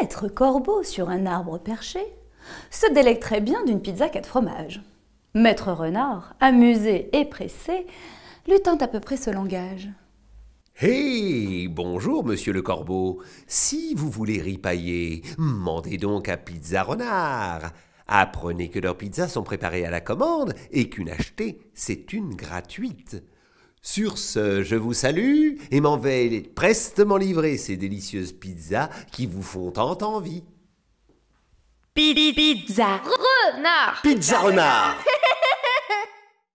Maître Corbeau sur un arbre perché se délecterait bien d'une pizza quatre fromages. Maître Renard, amusé et pressé, lui tente à peu près ce langage. Hé, bonjour, monsieur le corbeau. Si vous voulez ripailler, mandez donc à Pizza Renard. Apprenez que leurs pizzas sont préparées à la commande et qu'une achetée, c'est une gratuite. Sur ce, je vous salue et m'en vais prestement livrer ces délicieuses pizzas qui vous font tant envie. Pizza renard Pizza renard